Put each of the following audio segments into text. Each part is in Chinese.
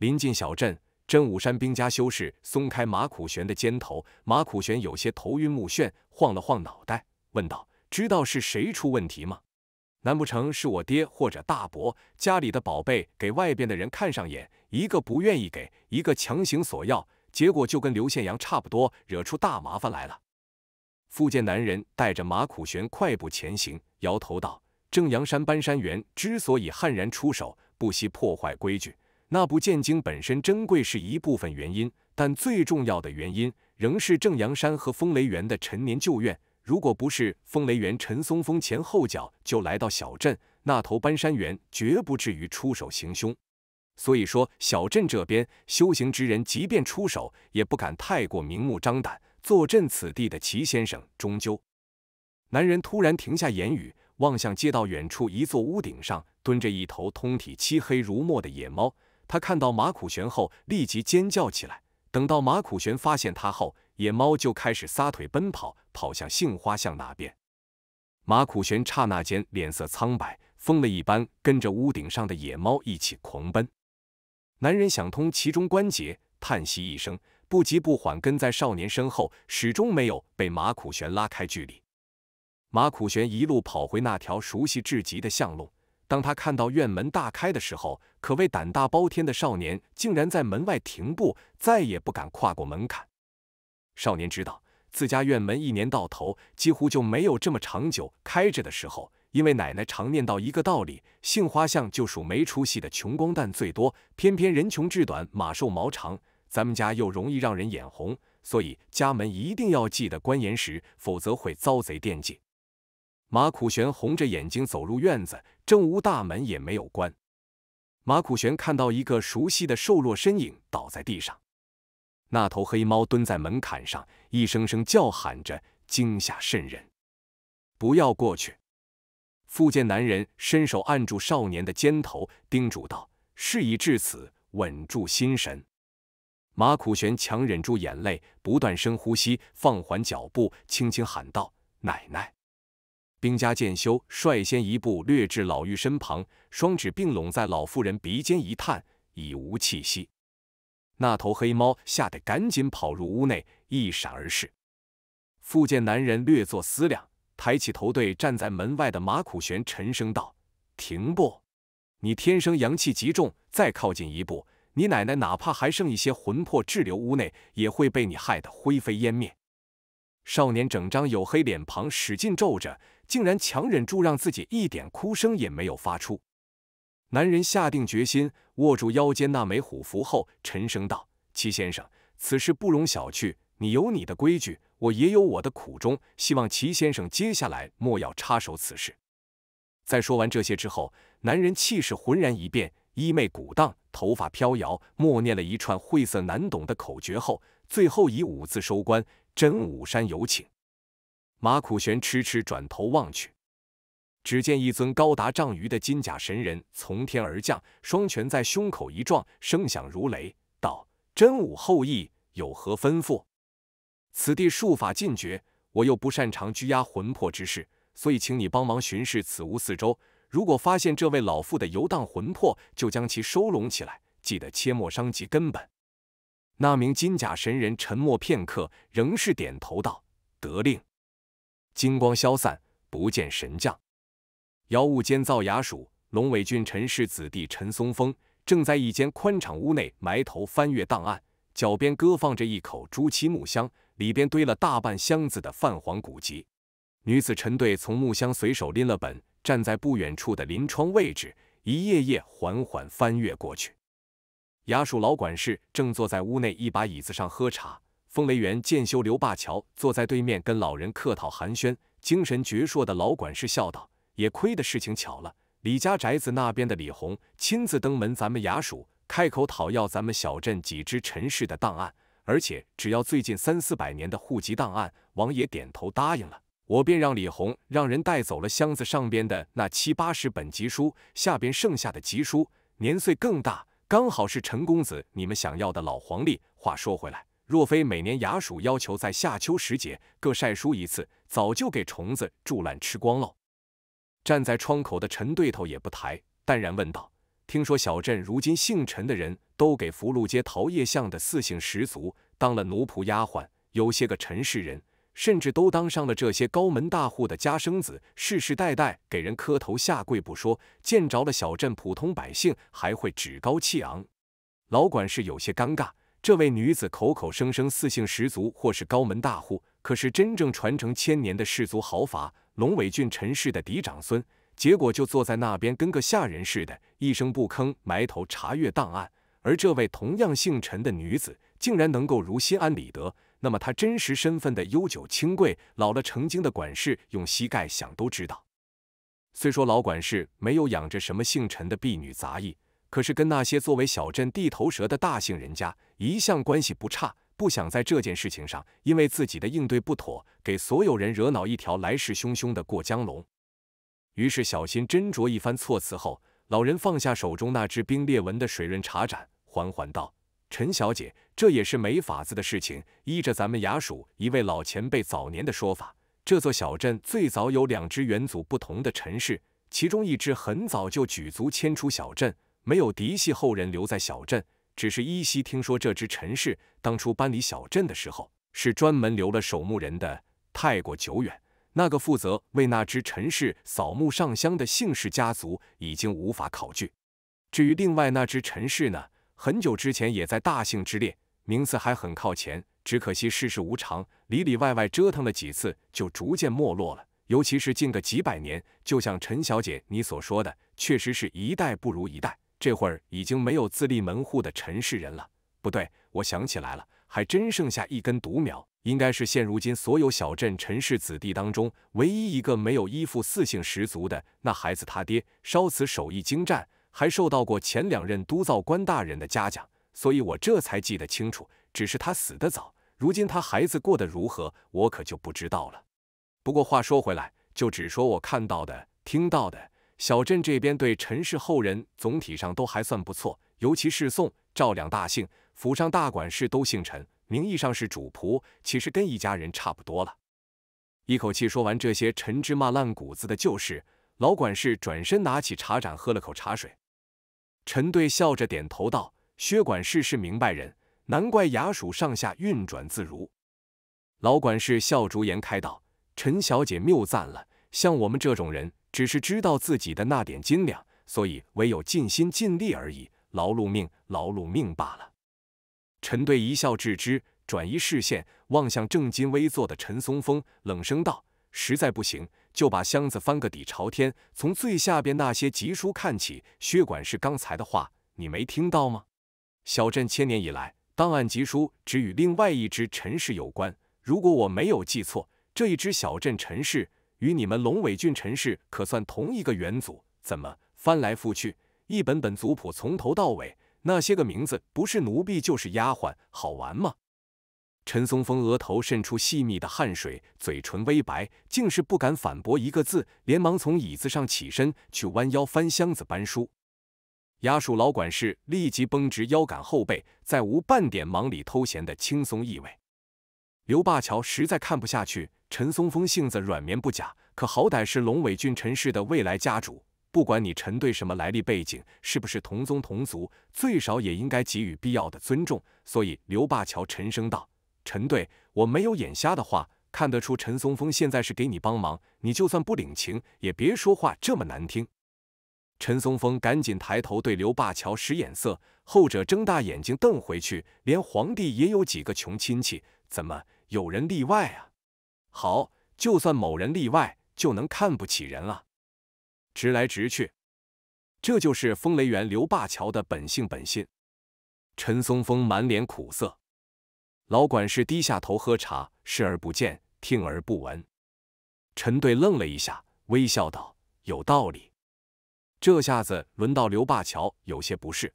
临近小镇，真武山兵家修士松开马苦玄的肩头，马苦玄有些头晕目眩，晃了晃脑袋，问道：“知道是谁出问题吗？难不成是我爹或者大伯家里的宝贝给外边的人看上眼，一个不愿意给，一个强行索要，结果就跟刘宪阳差不多，惹出大麻烦来了？”富建男人带着马苦玄快步前行，摇头道：“正阳山搬山猿之所以悍然出手，不惜破坏规矩。”那部剑经本身珍贵是一部分原因，但最重要的原因仍是正阳山和风雷园的陈年旧怨。如果不是风雷园陈松峰前后脚就来到小镇，那头搬山猿绝不至于出手行凶。所以说，小镇这边修行之人即便出手，也不敢太过明目张胆。坐镇此地的齐先生，终究……男人突然停下言语，望向街道远处一座屋顶上蹲着一头通体漆黑如墨的野猫。他看到马苦玄后，立即尖叫起来。等到马苦玄发现他后，野猫就开始撒腿奔跑，跑向杏花巷那边。马苦玄刹那间脸色苍白，疯了一般跟着屋顶上的野猫一起狂奔。男人想通其中关节，叹息一声，不急不缓跟在少年身后，始终没有被马苦玄拉开距离。马苦玄一路跑回那条熟悉至极的巷路。当他看到院门大开的时候，可谓胆大包天的少年竟然在门外停步，再也不敢跨过门槛。少年知道自家院门一年到头几乎就没有这么长久开着的时候，因为奶奶常念叨一个道理：杏花巷就属没出息的穷光蛋最多，偏偏人穷志短，马瘦毛长，咱们家又容易让人眼红，所以家门一定要记得关严实，否则会遭贼惦记。马苦玄红着眼睛走入院子，正屋大门也没有关。马苦玄看到一个熟悉的瘦弱身影倒在地上，那头黑猫蹲在门槛上，一声声叫喊着，惊吓渗人。不要过去！复见男人伸手按住少年的肩头，叮嘱道：“事已至此，稳住心神。”马苦玄强忍住眼泪，不断深呼吸，放缓脚步，轻轻喊道：“奶奶。”兵家剑修率先一步掠至老妪身旁，双指并拢在老妇人鼻尖一探，已无气息。那头黑猫吓得赶紧跑入屋内，一闪而逝。复见男人略作思量，抬起头对站在门外的马苦玄沉声道：“停步！你天生阳气极重，再靠近一步，你奶奶哪怕还剩一些魂魄滞留屋内，也会被你害得灰飞烟灭。”少年整张黝黑脸庞使劲皱着。竟然强忍住让自己一点哭声也没有发出。男人下定决心，握住腰间那枚虎符后，沉声道：“齐先生，此事不容小觑。你有你的规矩，我也有我的苦衷。希望齐先生接下来莫要插手此事。”在说完这些之后，男人气势浑然一变，衣袂鼓荡，头发飘摇，默念了一串晦涩难懂的口诀后，最后以五字收官：“真武山有请。”马苦玄痴痴转头望去，只见一尊高达丈余的金甲神人从天而降，双拳在胸口一撞，声响如雷，道：“真武后裔有何吩咐？此地术法尽绝，我又不擅长拘押魂魄之事，所以请你帮忙巡视此屋四周。如果发现这位老妇的游荡魂魄，就将其收拢起来，记得切莫伤及根本。”那名金甲神人沉默片刻，仍是点头道：“得令。”金光消散，不见神将。瑶务监造衙署，龙尾郡陈氏子弟陈松峰正在一间宽敞屋内埋头翻阅档案，脚边搁放着一口朱漆木箱，里边堆了大半箱子的泛黄古籍。女子陈队从木箱随手拎了本，站在不远处的临窗位置，一页页缓缓翻阅过去。衙署老管事正坐在屋内一把椅子上喝茶。风雷园剑修刘霸桥坐在对面，跟老人客套寒暄。精神矍铄的老管事笑道：“也亏的事情巧了，李家宅子那边的李红亲自登门，咱们衙署开口讨要咱们小镇几支陈氏的档案，而且只要最近三四百年的户籍档案。王爷点头答应了，我便让李红让人带走了箱子上边的那七八十本集书，下边剩下的集书年岁更大，刚好是陈公子你们想要的老黄历。话说回来。”若非每年衙署要求在夏秋时节各晒书一次，早就给虫子蛀烂吃光喽。站在窗口的陈对头也不抬，淡然问道：“听说小镇如今姓陈的人都给福禄街桃叶巷的四姓十族当了奴仆丫鬟，有些个陈氏人甚至都当上了这些高门大户的家生子，世世代代给人磕头下跪不说，见着了小镇普通百姓还会趾高气昂。”老管事有些尴尬。这位女子口口声声四姓十族或是高门大户，可是真正传承千年的氏族豪阀龙尾郡陈氏的嫡长孙，结果就坐在那边跟个下人似的，一声不吭，埋头查阅档案。而这位同样姓陈的女子，竟然能够如心安理得，那么她真实身份的悠久清贵，老了成精的管事用膝盖想都知道。虽说老管事没有养着什么姓陈的婢女杂役。可是跟那些作为小镇地头蛇的大姓人家一向关系不差，不想在这件事情上因为自己的应对不妥，给所有人惹恼一条来势汹汹的过江龙。于是小心斟酌一番措辞后，老人放下手中那只冰裂纹的水润茶盏，缓缓道：“陈小姐，这也是没法子的事情。依着咱们衙署一位老前辈早年的说法，这座小镇最早有两支远祖不同的陈氏，其中一支很早就举足迁出小镇。”没有嫡系后人留在小镇，只是依稀听说这支陈氏当初搬离小镇的时候，是专门留了守墓人的。太过久远，那个负责为那支陈氏扫墓上香的姓氏家族已经无法考据。至于另外那支陈氏呢，很久之前也在大姓之列，名次还很靠前。只可惜世事无常，里里外外折腾了几次，就逐渐没落了。尤其是近个几百年，就像陈小姐你所说的，确实是一代不如一代。这会儿已经没有自立门户的陈氏人了。不对，我想起来了，还真剩下一根独苗，应该是现如今所有小镇陈氏子弟当中唯一一个没有依附四姓十族的。那孩子他爹烧瓷手艺精湛，还受到过前两任督造官大人的嘉奖，所以我这才记得清楚。只是他死得早，如今他孩子过得如何，我可就不知道了。不过话说回来，就只说我看到的、听到的。小镇这边对陈氏后人总体上都还算不错，尤其是宋、赵两大姓，府上大管事都姓陈，名义上是主仆，其实跟一家人差不多了。一口气说完这些陈芝麻烂谷子的旧事，老管事转身拿起茶盏喝了口茶水。陈队笑着点头道：“薛管事是明白人，难怪衙署上下运转自如。”老管事笑逐颜开道：“陈小姐谬赞了，像我们这种人。”只是知道自己的那点斤两，所以唯有尽心尽力而已，劳碌命，劳碌命罢了。陈队一笑置之，转移视线，望向正襟危坐的陈松峰，冷声道：“实在不行，就把箱子翻个底朝天，从最下边那些集书看起。薛管事刚才的话，你没听到吗？”小镇千年以来，档案集书只与另外一支陈氏有关。如果我没有记错，这一支小镇陈氏。与你们龙尾郡陈氏可算同一个远祖，怎么翻来覆去，一本本族谱从头到尾，那些个名字不是奴婢就是丫鬟，好玩吗？陈松峰额头渗出细密的汗水，嘴唇微白，竟是不敢反驳一个字，连忙从椅子上起身，去弯腰翻箱子搬书。衙署老管事立即绷直腰杆后背，再无半点忙里偷闲的轻松意味。刘霸桥实在看不下去，陈松峰性子软绵不假，可好歹是龙尾俊陈氏的未来家主，不管你陈队什么来历背景，是不是同宗同族，最少也应该给予必要的尊重。所以刘霸桥沉声道：“陈队，我没有眼瞎的话，看得出陈松峰现在是给你帮忙，你就算不领情，也别说话这么难听。”陈松峰赶紧抬头对刘霸桥使眼色，后者睁大眼睛瞪回去，连皇帝也有几个穷亲戚，怎么？有人例外啊！好，就算某人例外，就能看不起人了。直来直去，这就是风雷园刘霸桥的本性本性。陈松峰满脸苦涩，老管事低下头喝茶，视而不见，听而不闻。陈队愣了一下，微笑道：“有道理。”这下子轮到刘霸桥有些不适。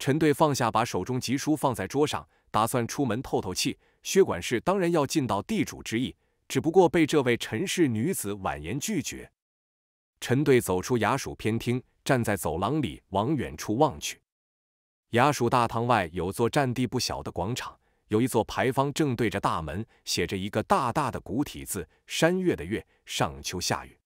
陈队放下，把手中籍书放在桌上，打算出门透透气。薛管事当然要尽到地主之意，只不过被这位陈氏女子婉言拒绝。陈队走出衙署偏厅，站在走廊里往远处望去。衙署大堂外有座占地不小的广场，有一座牌坊正对着大门，写着一个大大的古体字“山岳”的“岳”，上秋下雨。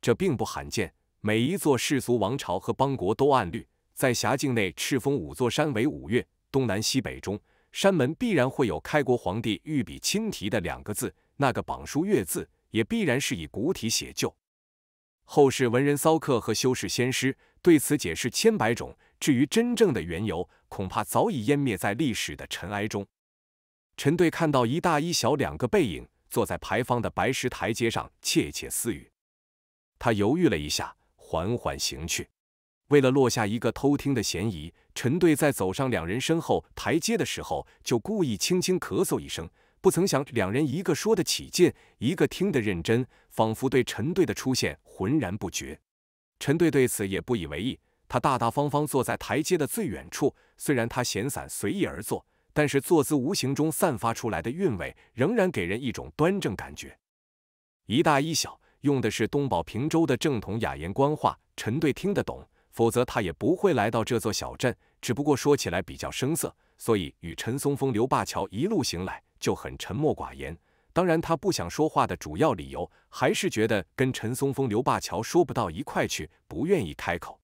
这并不罕见，每一座世俗王朝和邦国都按律在辖境内敕封五座山为五岳，东南西北中。山门必然会有开国皇帝御笔亲题的两个字，那个榜书“月”字也必然是以古体写就。后世文人骚客和修士仙师对此解释千百种，至于真正的缘由，恐怕早已湮灭在历史的尘埃中。陈队看到一大一小两个背影坐在牌坊的白石台阶上窃窃私语，他犹豫了一下，缓缓行去。为了落下一个偷听的嫌疑，陈队在走上两人身后台阶的时候，就故意轻轻咳嗽一声。不曾想，两人一个说得起劲，一个听得认真，仿佛对陈队的出现浑然不觉。陈队对此也不以为意，他大大方方坐在台阶的最远处。虽然他闲散随意而坐，但是坐姿无形中散发出来的韵味，仍然给人一种端正感觉。一大一小，用的是东宝平州的正统雅言官话，陈队听得懂。否则他也不会来到这座小镇。只不过说起来比较生涩，所以与陈松峰、刘霸桥一路行来就很沉默寡言。当然，他不想说话的主要理由还是觉得跟陈松峰、刘霸桥说不到一块去，不愿意开口。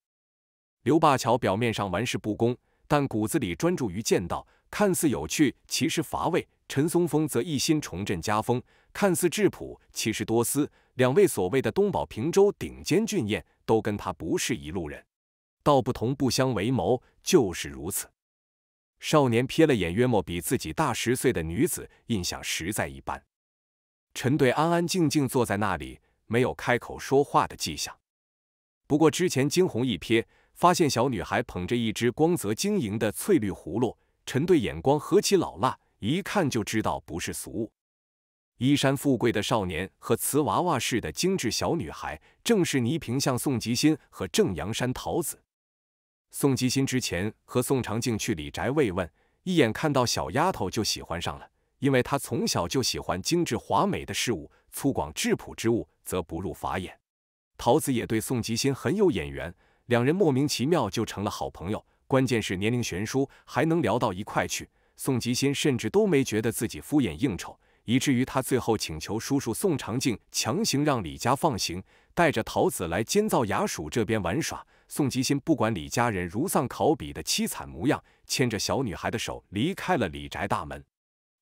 刘霸桥表面上玩世不恭，但骨子里专注于剑道，看似有趣，其实乏味。陈松峰则一心重振家风，看似质朴，其实多思。两位所谓的东宝平州顶尖俊彦，都跟他不是一路人。道不同不相为谋，就是如此。少年瞥了眼约莫比自己大十岁的女子，印象实在一般。陈队安安静静坐在那里，没有开口说话的迹象。不过之前惊鸿一瞥，发现小女孩捧着一只光泽晶莹的翠绿葫芦，陈队眼光何其老辣，一看就知道不是俗物。衣衫富贵的少年和瓷娃娃似的精致小女孩，正是倪萍向宋吉新和正阳山桃子。宋吉新之前和宋长静去李宅慰问，一眼看到小丫头就喜欢上了，因为他从小就喜欢精致华美的事物，粗犷质朴之物则不入法眼。桃子也对宋吉新很有眼缘，两人莫名其妙就成了好朋友。关键是年龄悬殊，还能聊到一块去。宋吉新甚至都没觉得自己敷衍应酬，以至于他最后请求叔叔宋长静强行让李家放行，带着桃子来监造衙署这边玩耍。宋吉新不管李家人如丧考妣的凄惨模样，牵着小女孩的手离开了李宅大门。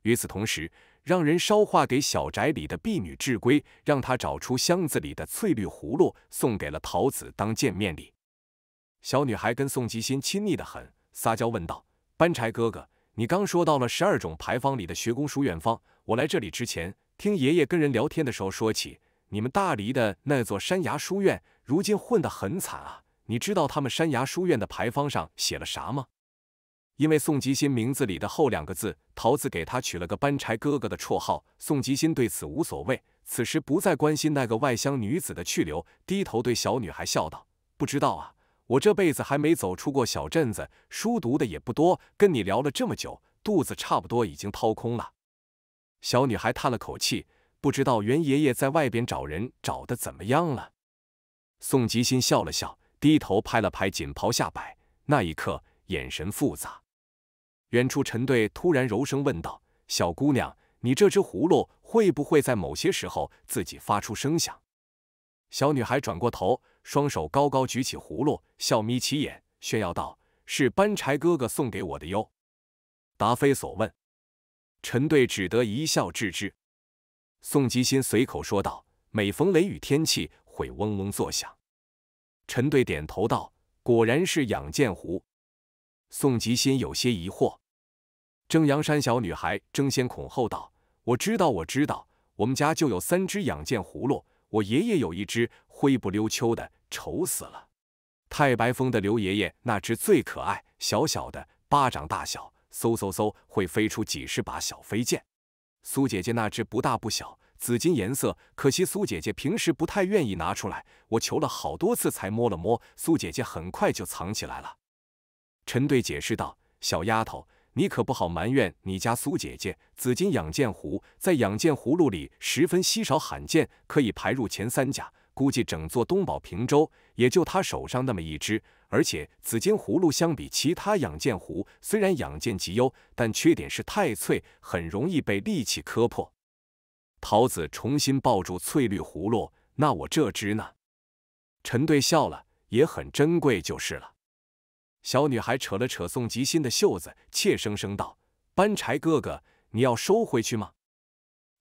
与此同时，让人捎话给小宅里的婢女智归，让她找出箱子里的翠绿葫芦，送给了桃子当见面礼。小女孩跟宋吉新亲昵的很，撒娇问道：“班柴哥哥，你刚说到了十二种牌坊里的学宫书院方，我来这里之前，听爷爷跟人聊天的时候说起，你们大黎的那座山崖书院，如今混得很惨啊。”你知道他们山崖书院的牌坊上写了啥吗？因为宋吉新名字里的后两个字“桃子”，给他取了个“搬柴哥哥”的绰号。宋吉新对此无所谓，此时不再关心那个外乡女子的去留，低头对小女孩笑道：“不知道啊，我这辈子还没走出过小镇子，书读的也不多。跟你聊了这么久，肚子差不多已经掏空了。”小女孩叹了口气：“不知道袁爷爷在外边找人找的怎么样了？”宋吉新笑了笑。低头拍了拍锦袍下摆，那一刻眼神复杂。远处，陈队突然柔声问道：“小姑娘，你这只葫芦会不会在某些时候自己发出声响？”小女孩转过头，双手高高举起葫芦，笑眯起眼，炫耀道：“是搬柴哥哥送给我的哟。”答非所问，陈队只得一笑置之。宋吉新随口说道：“每逢雷雨天气，会嗡嗡作响。”陈队点头道：“果然是养剑葫宋吉心有些疑惑。正阳山小女孩争先恐后道：“我知道，我知道，我们家就有三只养剑葫芦。我爷爷有一只灰不溜秋的，丑死了。太白峰的刘爷爷那只最可爱，小小的，巴掌大小，嗖嗖嗖会飞出几十把小飞剑。苏姐姐那只不大不小。”紫金颜色，可惜苏姐姐平时不太愿意拿出来，我求了好多次才摸了摸。苏姐姐很快就藏起来了。陈队解释道：“小丫头，你可不好埋怨你家苏姐姐。紫金养剑壶在养剑葫芦里十分稀少罕见，可以排入前三甲。估计整座东宝平州也就她手上那么一只。而且紫金葫芦相比其他养剑壶，虽然养剑极优，但缺点是太脆，很容易被利器磕破。”桃子重新抱住翠绿葫芦，那我这只呢？陈队笑了，也很珍贵，就是了。小女孩扯了扯宋吉新的袖子，怯生生道：“班柴哥哥，你要收回去吗？”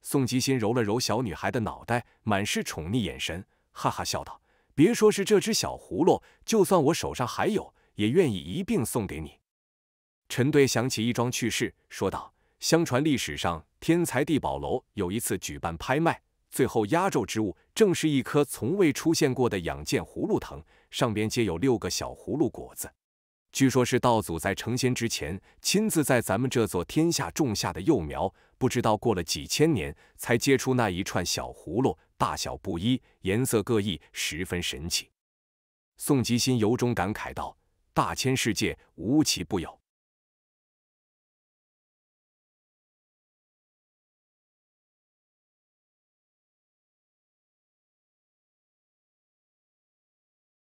宋吉新揉了揉小女孩的脑袋，满是宠溺眼神，哈哈笑道：“别说是这只小葫芦，就算我手上还有，也愿意一并送给你。”陈队想起一桩趣事，说道：“相传历史上……”天才地宝楼有一次举办拍卖，最后压轴之物正是一棵从未出现过的养剑葫芦藤，上边结有六个小葫芦果子。据说是道祖在成仙之前亲自在咱们这座天下种下的幼苗，不知道过了几千年才结出那一串小葫芦，大小不一，颜色各异，十分神奇。宋吉心由衷感慨道：“大千世界，无奇不有。”